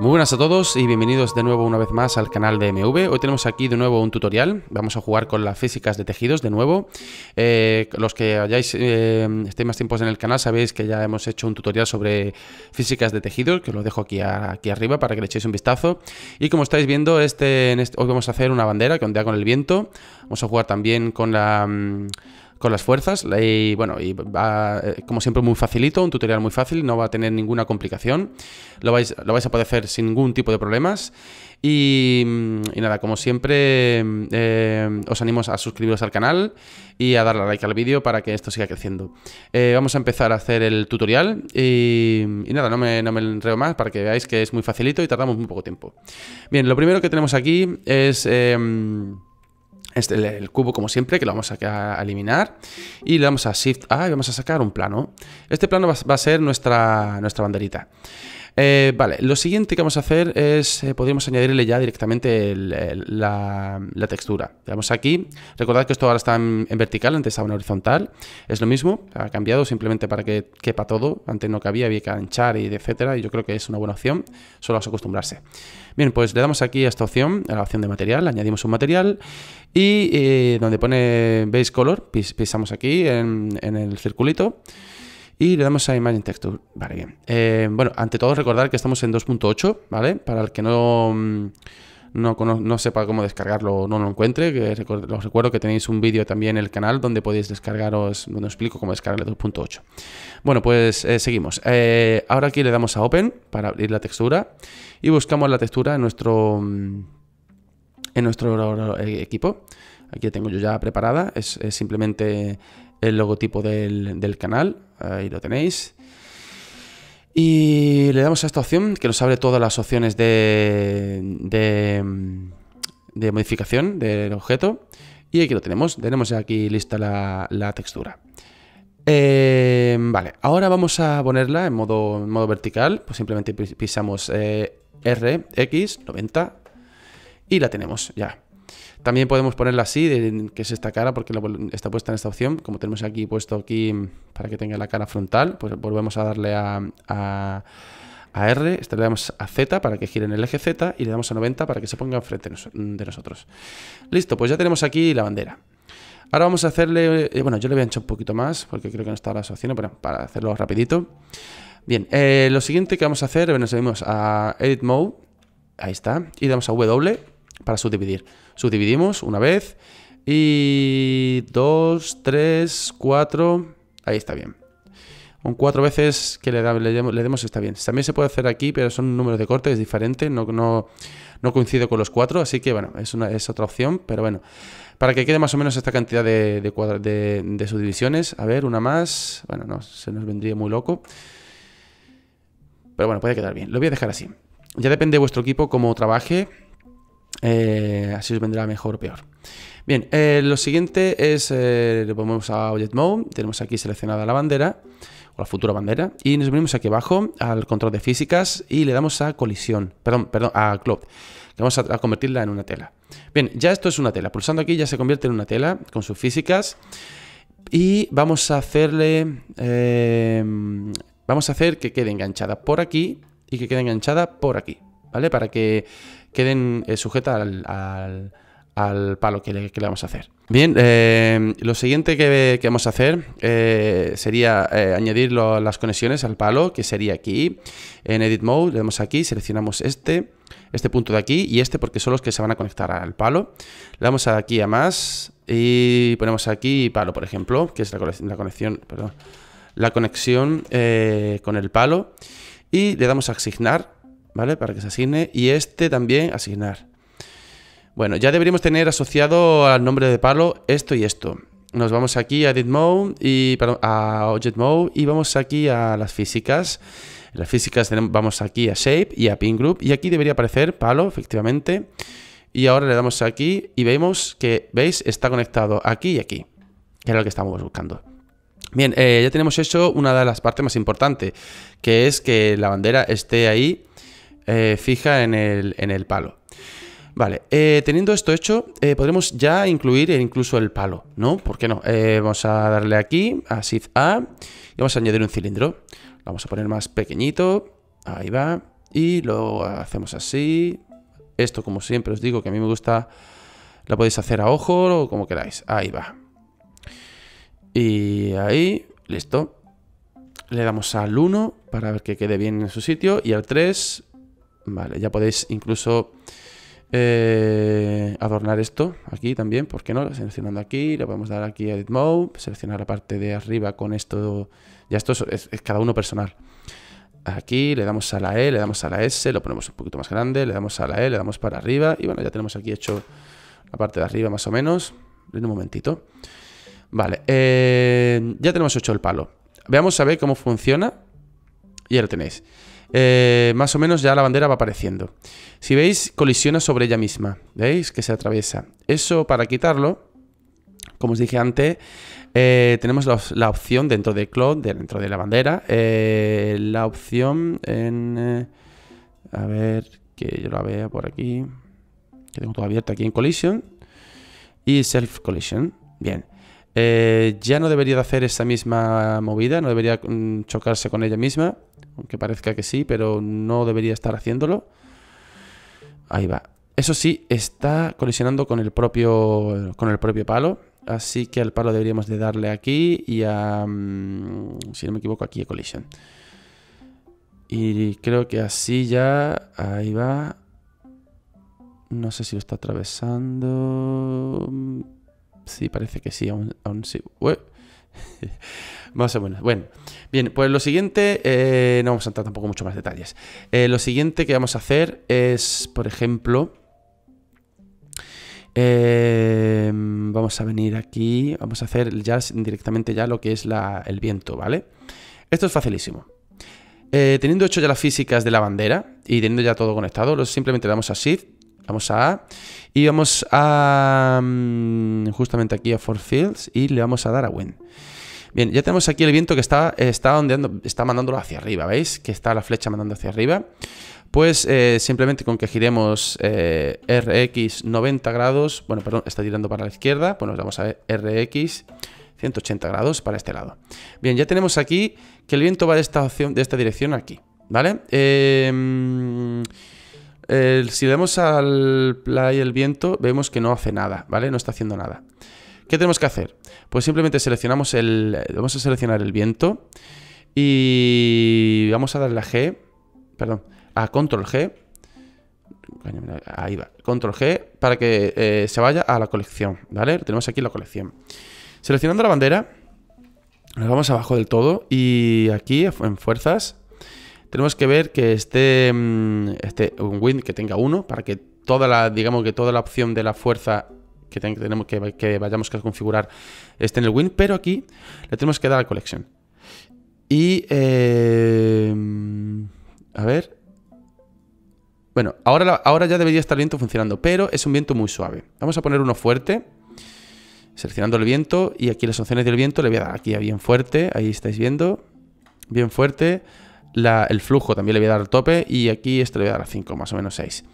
Muy buenas a todos y bienvenidos de nuevo una vez más al canal de MV. Hoy tenemos aquí de nuevo un tutorial. Vamos a jugar con las físicas de tejidos de nuevo. Eh, los que hayáis eh, estéis más tiempos en el canal sabéis que ya hemos hecho un tutorial sobre físicas de tejidos, que os lo dejo aquí, aquí arriba para que le echéis un vistazo. Y como estáis viendo, este, hoy vamos a hacer una bandera que ondea con el viento. Vamos a jugar también con la... Mm, con las fuerzas. Y bueno, y va, eh, como siempre, muy facilito, un tutorial muy fácil, no va a tener ninguna complicación. Lo vais, lo vais a poder hacer sin ningún tipo de problemas. Y, mm, nada, como siempre, mm, eh, os animo a suscribiros al canal y a darle like al vídeo para que esto siga creciendo. Eh, vamos a empezar a hacer el tutorial y, nada, no me, no me más para que veáis que es muy facilito y tardamos muy poco tiempo. Bien, lo primero que tenemos aquí es... Em, este, el, cubo como siempre, que lo vamos a, eliminar. Y le damos a Shift A y vamos a sacar un plano. Este plano va, va a ser nuestra, nuestra banderita. Eh, vale, lo siguiente que vamos a hacer es, eh, podríamos añadirle ya directamente la, textura. Le damos aquí, recordad que esto ahora está en, vertical, antes estaba en horizontal, es lo mismo, ha cambiado simplemente para que quepa todo, antes no cabía, había que anchar y etcétera, y yo creo que es una buena opción, solo vas a acostumbrarse. Bien, pues le damos aquí a esta opción, a la opción de material, añadimos un material y eh, donde pone base color, pisamos aquí en, en el circulito y le damos a Imagine Texture. Vale, bien. Eh, bueno, ante todo recordar que estamos en 2.8, ¿vale? Para el que no... Mm, no, sepa cómo descargarlo o no lo encuentre, os recuerdo que tenéis un vídeo también en el canal donde podéis descargaros, donde os explico cómo descargar el 2.8. Bueno, pues eh, seguimos. Eh, ahora aquí le damos a Open para abrir la textura y buscamos la textura en nuestro, mm, en nuestro equipo. Aquí la tengo yo ya preparada, es simplemente el logotipo del, canal, ahí lo tenéis. Y le damos a esta opción que nos abre todas las opciones de, de, modificación del objeto. Y aquí lo tenemos, tenemos aquí lista la, textura. Em, vale, ahora vamos a ponerla en modo, modo vertical. Pues simplemente pisamos eh, R, X, 90 y la tenemos ya. También podemos ponerla así, que es esta cara, porque está puesta en esta opción. Como tenemos aquí puesto aquí mm, para que tenga la cara frontal, pues volvemos a darle a, R, esta le damos a Z para que gire en el eje Z y le damos a 90 para que se ponga enfrente de nosotros. Listo, pues ya tenemos aquí la bandera. Ahora vamos a hacerle, eh, bueno, yo le voy a echar un poquito más porque creo que no estaba la opciones, pero para hacerlo rapidito. Bien, eh, lo siguiente que vamos a hacer, nos vamos a Edit Mode, ahí está, y damos a W para subdividir. Subdividimos una vez y 2, 3, 4, ahí está bien. Un cuatro veces que le, le, demos está bien. También se puede hacer aquí, pero son números de corte, es diferente, no, no, no coincido con los cuatro, así que bueno, es, es otra opción, pero bueno. Para que quede más o menos esta cantidad de, de, de, subdivisiones, a ver, una más, bueno, no, se nos vendría muy loco. Pero bueno, puede quedar bien, lo voy a dejar así. Ya depende de vuestro equipo cómo trabaje, eh, así os vendrá mejor o peor. Bien, eh, lo siguiente es, eh, le ponemos a Object Mode, tenemos aquí seleccionada la bandera, o la futura bandera, y nos venimos aquí abajo al control de físicas y le damos a colisión, perdón, perdón, a cloud. Vamos a, a convertirla en una tela. Bien, ya esto es una tela. Pulsando aquí ya se convierte en una tela con sus físicas. Y vamos a hacerle... vamos a hacer que quede enganchada por aquí y que quede enganchada por aquí. ¿Vale? Para que queden eh, sujetas al, al, palo que le, vamos a hacer. Bien, eh, lo siguiente que, que, vamos a hacer eh, sería añadir las conexiones al palo, que sería aquí, en Edit Mode, le damos aquí, seleccionamos este, este punto de aquí y este porque son los que se van a conectar al palo. Le damos aquí a más y ponemos aquí palo, por ejemplo, que es la, la conexión, perdón, la conexión con el palo y le damos a asignar ¿vale? Para que se asigne. Y este también asignar. Bueno, ya deberíamos tener asociado al nombre de palo esto y esto. Nos vamos aquí a edit mode y a object mode y vamos aquí a las físicas. En las físicas tenemos, vamos aquí a shape y a pin group y aquí debería aparecer palo, efectivamente. Y ahora le damos aquí y vemos que, ¿veis? Está conectado aquí y aquí, que era lo que estábamos buscando. Bien, eh, ya tenemos hecho una de las partes más importantes, que es que la bandera esté ahí eh, fija en el, palo. Vale, eh, teniendo esto hecho, eh, podremos ya incluir incluso el palo, ¿no? ¿Por qué no? vamos a darle aquí a A y vamos a añadir un cilindro. Lo vamos a poner más pequeñito, ahí va, y lo hacemos así. Esto, como siempre os digo, que a mí me gusta, la podéis hacer a ojo o como queráis, ahí va. Y ahí, listo. Le damos al 1 para ver que quede bien en su sitio y al 3 Vale, ya podéis incluso eh, adornar esto aquí también, ¿por qué no? Seleccionando aquí, le podemos dar aquí Edit Mode, seleccionar la parte de arriba con esto, ya esto es, cada uno personal. Aquí le damos a la E, le damos a la S, lo ponemos un poquito más grande, le damos a la E, le damos para arriba y bueno, ya tenemos aquí hecho la parte de arriba más o menos. En un momentito. Vale, eh, ya tenemos hecho el palo. Veamos a ver cómo funciona. Y ya lo tenéis. Eh, más o menos ya la bandera va apareciendo. Si veis, colisiona sobre ella misma. ¿Veis? Que se atraviesa. Eso, para quitarlo, como os dije antes, eh, tenemos la, opción dentro de Cloud, dentro de la bandera, eh, la opción en... a ver, que yo la vea por aquí. Que tengo todo abierto aquí en Collision. Y Self Collision. Bien. Eh, ya no debería de hacer esa misma movida, no debería mm, chocarse con ella misma, aunque parezca que sí, pero no debería estar haciéndolo. Ahí va. Eso sí, está colisionando con el propio, con el propio palo, así que al palo deberíamos de darle aquí y a, mm, si no me equivoco, aquí a collision. Y creo que así ya, ahí va. No sé si lo está atravesando. Sí, parece que sí, aún, sí. más o menos. Bueno, bien, pues lo siguiente, eh, no vamos a entrar tampoco mucho más detalles. Eh, lo siguiente que vamos a hacer es, por ejemplo, eh, vamos a venir aquí, vamos a hacer ya directamente ya lo que es el viento, ¿vale? Esto es facilísimo. teniendo hecho ya las físicas de la bandera y teniendo ya todo conectado, simplemente damos a Shift Vamos a A y vamos a mm, justamente aquí a For Fields y le vamos a dar a Win. Bien, ya tenemos aquí el viento que está, está está mandándolo hacia arriba, ¿veis? Que está la flecha mandando hacia arriba. Pues eh, simplemente con que giremos eh, RX 90 grados, bueno, perdón, está tirando para la izquierda, pues nos vamos a RX 180 grados para este lado. Bien, ya tenemos aquí que el viento va de esta, opción, de esta dirección aquí, ¿vale? Eh, si le damos al play el viento, vemos que no hace nada, ¿vale? No está haciendo nada. ¿Qué tenemos que hacer? Pues simplemente seleccionamos el... Vamos a seleccionar el viento y vamos a darle a G, perdón, a Control G. Ahí va, Control G para que eh, se vaya a la colección, ¿vale? Tenemos aquí la colección. Seleccionando la bandera, nos vamos abajo del todo y aquí en fuerzas tenemos que ver que esté mm, este un wind que tenga uno para que toda la, digamos que toda la opción de la fuerza que tenemos que, vayamos a configurar esté en el wind, pero aquí le tenemos que dar la colección. Y eh, a ver. Bueno, ahora, ahora ya debería estar el viento funcionando, pero es un viento muy suave. Vamos a poner uno fuerte, seleccionando el viento, y aquí las opciones del viento le voy a dar aquí a bien fuerte, ahí estáis viendo, bien fuerte, el flujo también le voy a dar al tope y aquí esto le voy a dar a 5, más o menos 6.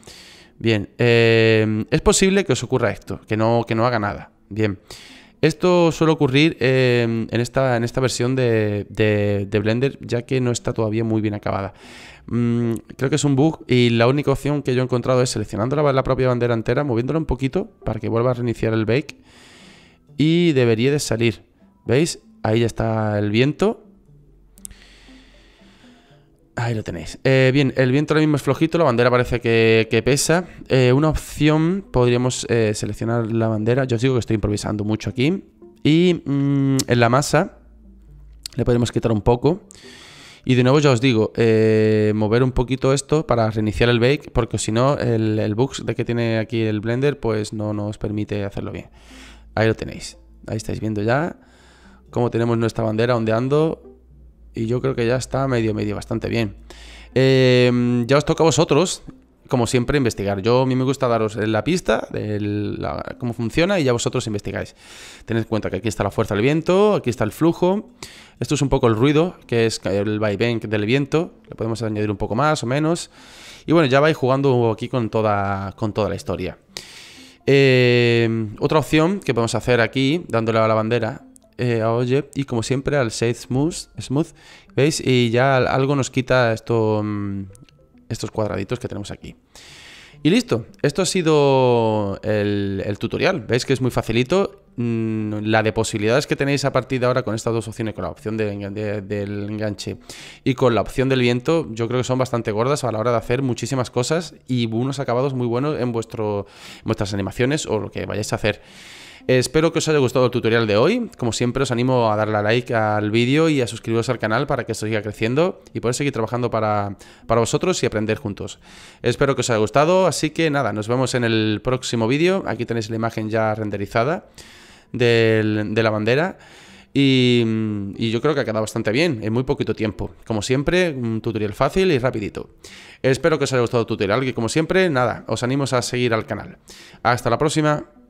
Bien, eh, es posible que os ocurra esto, que no, que no haga nada. Bien, esto suele ocurrir eh, en, esta, en esta versión de, de, Blender, ya que no está todavía muy bien acabada. Mm, creo que es un bug y la única opción que yo he encontrado es seleccionando la, la propia bandera entera, moviéndola un poquito para que vuelva a reiniciar el bake y debería de salir. ¿Veis? Ahí ya está el viento Ahí lo tenéis. Eh, bien, el viento ahora mismo es flojito, la bandera parece que, pesa. Eh, una opción, podríamos eh, seleccionar la bandera. Yo os digo que estoy improvisando mucho aquí. Y mm, en la masa le podemos quitar un poco. Y de nuevo ya os digo, mover un poquito esto para reiniciar el bake, porque si no, el, el de que tiene aquí el Blender, pues no nos permite hacerlo bien. Ahí lo tenéis. Ahí estáis viendo ya cómo tenemos nuestra bandera ondeando y yo creo que ya está medio, medio, bastante bien. Eh, ya os toca a vosotros, como siempre, investigar. Yo a mí me gusta daros la pista de cómo funciona y ya vosotros investigáis. Tened en cuenta que aquí está la fuerza del viento, aquí está el flujo. Esto es un poco el ruido, que es el vaivén del viento. Le podemos añadir un poco más o menos. Y bueno, ya vais jugando aquí con toda, con toda la historia. Eh, otra opción que podemos hacer aquí, dándole a la bandera, eh, a y como siempre al save Smooth, ¿veis? Y ya algo nos quita mm, estos cuadraditos que tenemos aquí. Y listo, esto ha sido el, tutorial, veis que es muy facilito, mm, la de posibilidades que tenéis a partir de ahora con estas dos opciones, con la opción del enganche y con la opción del viento, yo creo que son bastante gordas a la hora de hacer muchísimas cosas y unos acabados muy buenos en, vuestro, en vuestras animaciones o lo que vayáis a hacer. Espero que os haya gustado el tutorial de hoy. Como siempre, os animo a darle a like al vídeo y a suscribiros al canal para que esto siga creciendo y poder seguir trabajando para, vosotros y aprender juntos. Espero que os haya gustado, así que nada, nos vemos en el próximo vídeo. Aquí tenéis la imagen ya renderizada de la bandera. Y, y, yo creo que ha quedado bastante bien en muy poquito tiempo. Como siempre, un tutorial fácil y rapidito. Espero que os haya gustado el tutorial y como siempre, nada, os animo a seguir al canal. Hasta la próxima.